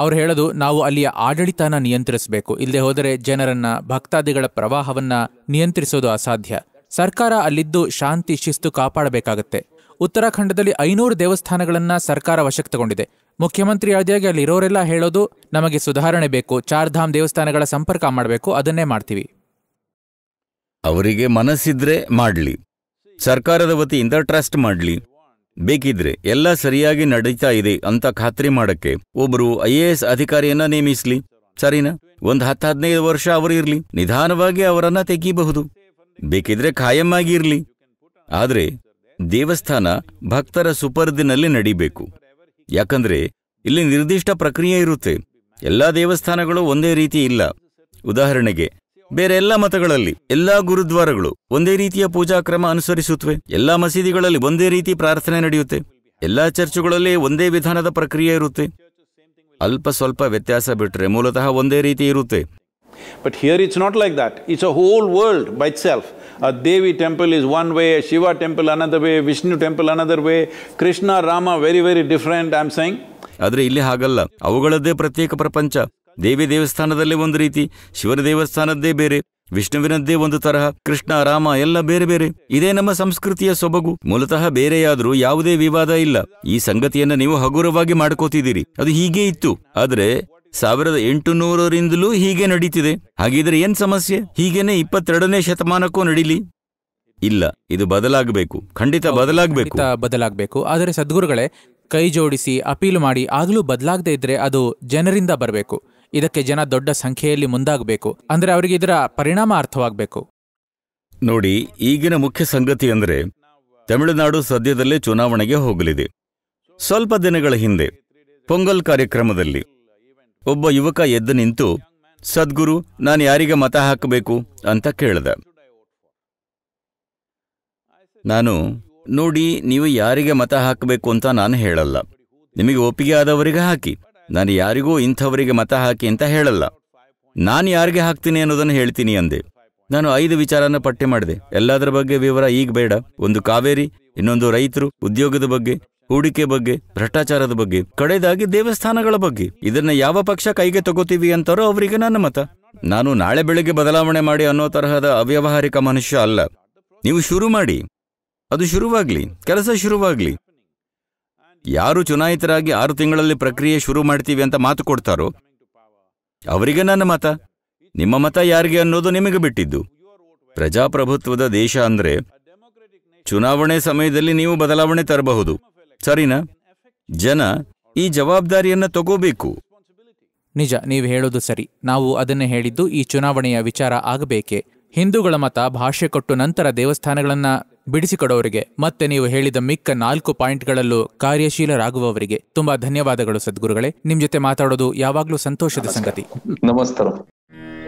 ಅವರು ಹೇಳೋದು ನಾವು ಅಲ್ಲಿಯ ಆಡಳಿತನ ನಿಯಂತ್ರಿಸಬೇಕು ಇಲ್ಲದೆ ಹೋದರೆ ಜನರನ್ನ ಭಕ್ತಾದಿಗಳ ಪ್ರವಾಹವನ್ನ ನಿಯಂತ್ರಿಸೋದು ಅಸಾಧ್ಯ ಸರ್ಕಾರ ಅಲ್ಲಿದ್ದು ಶಾಂತಿ ಶಿಸ್ತು ಕಾಪಾಡಬೇಕಾಗತ್ತೆ ಉತ್ತರಾಖಂಡದಲ್ಲಿ ಐನೂರು ದೇವಸ್ಥಾನಗಳನ್ನ ಸರ್ಕಾರ ವಶಕ್ಕೆ ತಗೊಂಡಿದೆ ಮುಖ್ಯಮಂತ್ರಿ ಆದಿಯಾಗಿ ಅಲ್ಲಿರೋರೆಲ್ಲ ಹೇಳೋದು ನಮಗೆ ಸುಧಾರಣೆ ಬೇಕು ಚಾರ್ಧಾಮ್ ದೇವಸ್ಥಾನಗಳ ಸಂಪರ್ಕ ಮಾಡಬೇಕು ಅದನ್ನೇ ಮಾಡ್ತೀವಿ ಅವರಿಗೆ ಮನಸ್ಸಿದ್ರೆ ಮಾಡಲಿ ಸರ್ಕಾರದ ವತಿಯಿಂದ ಟ್ರಸ್ಟ್ ಮಾಡಲಿ ಬೇಕಿದ್ರೆ ಎಲ್ಲ ಸರಿಯಾಗಿ ನಡೀತಾ ಇದೆ ಅಂತ ಖಾತ್ರಿ ಮಾಡಕ್ಕೆ ಒಬ್ಬರು ಐ ಎ ಎಸ್ ಅಧಿಕಾರಿಯನ್ನ ನೇಮಿಸ್ಲಿ ಸರಿನಾ ಒಂದು ಹತ್ತು ಹದಿನೈದು ವರ್ಷ ಅವರು ಇರ್ಲಿ ನಿಧಾನವಾಗಿ ಅವರನ್ನ ತೆಗೀಬಹುದು ಬೇಕಿದ್ರೆ ಖಾಯಂ ಆಗಿರ್ಲಿ ಆದ್ರೆ ದೇವಸ್ಥಾನ ಭಕ್ತರ ಸುಪರ್ದಿನಲ್ಲಿ ನಡಿಬೇಕು ಯಾಕಂದ್ರೆ ಇಲ್ಲಿ ನಿರ್ದಿಷ್ಟ ಪ್ರಕ್ರಿಯೆ ಇರುತ್ತೆ ಎಲ್ಲಾ ದೇವಸ್ಥಾನಗಳು ಒಂದೇ ರೀತಿ ಇಲ್ಲ ಉದಾಹರಣೆಗೆ ಬೇರೆ ಎಲ್ಲ ಮತಗಳಲ್ಲಿ ಎಲ್ಲಾ ಗುರುದ್ವಾರಗಳು ಒಂದೇ ರೀತಿಯ ಪೂಜಾ ಕ್ರಮ ಅನುಸರಿಸುತ್ತವೆ ಎಲ್ಲಾ ಮಸೀದಿಗಳಲ್ಲಿ ಒಂದೇ ರೀತಿ ಪ್ರಾರ್ಥನೆ ನಡೆಯುತ್ತೆ ಎಲ್ಲಾ ಚರ್ಚುಗಳಲ್ಲಿ ಒಂದೇ ವಿಧಾನದ ಪ್ರಕ್ರಿಯೆ ಇರುತ್ತೆ ಅಲ್ಪ ಸ್ವಲ್ಪ ವ್ಯತ್ಯಾಸ ಬಿಟ್ಟರೆ ಮೂಲತಃ ಒಂದೇ ರೀತಿ ಇರುತ್ತೆ but here it's not like that it's a whole world by self a Devi temple temple temple is one way way way Shiva Vishnu another another Krishna Rama very very different ಆದರೆ ಇಲ್ಲಿ ಹಾಗಲ್ಲ ಅವುಗಳದ್ದೇ ಪ್ರತ್ಯೇಕ ಪ್ರಪಂಚ ದೇವಿ ದೇವಸ್ಥಾನದಲ್ಲೇ ಒಂದು ರೀತಿ ಶಿವನ ದೇವಸ್ಥಾನದ್ದೇ ಬೇರೆ ವಿಷ್ಣುವಿನದ್ದೇ ಒಂದು ತರಹ ಕೃಷ್ಣ ರಾಮ ಎಲ್ಲ ಬೇರೆ ಬೇರೆ ಇದೇ ನಮ್ಮ ಸಂಸ್ಕೃತಿಯ ಸೊಬಗು ಮೂಲತಃ ಬೇರೆಯಾದರೂ ಯಾವುದೇ ವಿವಾದ ಇಲ್ಲ ಈ ಸಂಗತಿಯನ್ನ ನೀವು ಹಗುರವಾಗಿ ಮಾಡ್ಕೋತಿದ್ದೀರಿ ಅದು ಹೀಗೆ ಇತ್ತು ಆದ್ರೆ ಸಾವಿರದ ಎಂಟುನೂರರಿಂದಲೂ ಹೀಗೆ ನಡೀತಿದೆ ಹಾಗಿದ್ರೆ ಏನ್ ಸಮಸ್ಯೆ ಹೀಗೇನೆ ಇಪ್ಪತ್ತೆರಡನೇ ಶತಮಾನಕ್ಕೂ ನಡೀಲಿ ಇಲ್ಲ ಇದು ಬದಲಾಗಬೇಕು ಖಂಡಿತ ಬದಲಾಗಬೇಕು ಬದಲಾಗಬೇಕು ಆದರೆ ಸದ್ಗುರುಗಳೇ ಕೈ ಜೋಡಿಸಿ ಅಪೀಲು ಮಾಡಿ ಆಗಲೂ ಬದಲಾಗದೇ ಇದ್ರೆ ಅದು ಜನರಿಂದ ಬರಬೇಕು ಇದಕ್ಕೆ ಜನ ದೊಡ್ಡ ಸಂಖ್ಯೆಯಲ್ಲಿ ಮುಂದಾಗಬೇಕು ಅಂದ್ರೆ ಅವರಿಗೆ ಇದರ ಪರಿಣಾಮ ಅರ್ಥವಾಗಬೇಕು ನೋಡಿ ಈಗಿನ ಮುಖ್ಯ ಸಂಗತಿ ಅಂದರೆ ತಮಿಳುನಾಡು ಸದ್ಯದಲ್ಲೇ ಚುನಾವಣೆಗೆ ಹೋಗಲಿದೆ ಸ್ವಲ್ಪ ದಿನಗಳ ಹಿಂದೆ ಪೊಂಗಲ್ ಕಾರ್ಯಕ್ರಮದಲ್ಲಿ ಒಬ್ಬ ಯುವಕ ಎದ್ದು ನಿಂತು ಸದ್ಗುರು ನಾನು ಯಾರಿಗೆ ಮತ ಹಾಕಬೇಕು ಅಂತ ಕೇಳಿದೆ ನಾನು ನೋಡಿ ನೀವು ಯಾರಿಗೆ ಮತ ಹಾಕಬೇಕು ಅಂತ ನಾನು ಹೇಳಲ್ಲ ನಿಮಗೆ ಒಪ್ಪಿಗೆ ಆದವರಿಗೆ ಹಾಕಿ ನಾನು ಯಾರಿಗೂ ಇಂಥವರಿಗೆ ಮತ ಹಾಕಿ ಅಂತ ಹೇಳಲ್ಲ ನಾನು ಯಾರಿಗೆ ಹಾಕ್ತೀನಿ ಅನ್ನೋದನ್ನು ಹೇಳ್ತೀನಿ ಅಂದೆ ನಾನು ಐದು ವಿಚಾರನ ಪಟ್ಟಿ ಮಾಡಿದೆ ಎಲ್ಲದರ ಬಗ್ಗೆ ವಿವರ ಈಗ ಬೇಡ ಒಂದು ಕಾವೇರಿ ಇನ್ನೊಂದು ರೈತರು ಉದ್ಯೋಗದ ಬಗ್ಗೆ ಹೂಡಿಕೆ ಬಗ್ಗೆ ಭ್ರಷ್ಟಾಚಾರದ ಬಗ್ಗೆ ಕಡೆದಾಗಿ ದೇವಸ್ಥಾನಗಳ ಬಗ್ಗೆ ಇದನ್ನ ಯಾವ ಪಕ್ಷ ಕೈಗೆ ತಗೋತೀವಿ ಅಂತಾರೋ ಅವರಿಗೆ ನನ್ನ ಮತ ನಾನು ನಾಳೆ ಬೆಳಿಗ್ಗೆ ಬದಲಾವಣೆ ಮಾಡಿ ಅನ್ನೋ ತರಹದ ಅವ್ಯಾವಹಾರಿಕ ಮನುಷ್ಯ ಅಲ್ಲ ನೀವು ಶುರು ಮಾಡಿ ಅದು ಶುರುವಾಗಲಿ ಕೆಲಸ ಶುರುವಾಗಲಿ ಯಾರು ಚುನಾಯಿತರಾಗಿ ಆರು ತಿಂಗಳಲ್ಲಿ ಪ್ರಕ್ರಿಯೆ ಶುರು ಮಾಡ್ತೀವಿ ಅಂತ ಮಾತು ಕೊಡ್ತಾರೋ ಅವರಿಗೆ ನನ್ನ ಮತ ನಿಮ್ಮ ಮತ ಯಾರಿಗೆ ಅನ್ನೋದು ನಿಮಗೆ ಬಿಟ್ಟಿದ್ದು ಪ್ರಜಾಪ್ರಭುತ್ವದ ದೇಶ ಅಂದ್ರೆ ಚುನಾವಣೆ ಸಮಯದಲ್ಲಿ ನೀವು ಬದಲಾವಣೆ ತರಬಹುದು ಸರಿನಾ ಜನ ಈ ಜವಾಬ್ದಾರಿಯನ್ನು ತಗೋಬೇಕು ನಿಜ ನೀವು ಹೇಳೋದು ಸರಿ ನಾವು ಅದನ್ನೇ ಹೇಳಿದ್ದು ಈ ಚುನಾವಣೆಯ ವಿಚಾರ ಆಗಬೇಕೆ ಹಿಂದೂಗಳ ಮತ ಭಾಷೆ ಕೊಟ್ಟು ನಂತರ ದೇವಸ್ಥಾನಗಳನ್ನ ಬಿಡಿಸಿಕೊಡೋರಿಗೆ ಮತ್ತೆ ನೀವು ಹೇಳಿದ ಮಿಕ್ಕ ನಾಲ್ಕು ಪಾಯಿಂಟ್ಗಳಲ್ಲೂ ಕಾರ್ಯಶೀಲರಾಗುವವರಿಗೆ ತುಂಬಾ ಧನ್ಯವಾದಗಳು ಸದ್ಗುರುಗಳೇ ನಿಮ್ ಜೊತೆ ಮಾತಾಡೋದು ಯಾವಾಗ್ಲೂ ಸಂತೋಷದ ಸಂಗತಿ ನಮಸ್ಕಾರ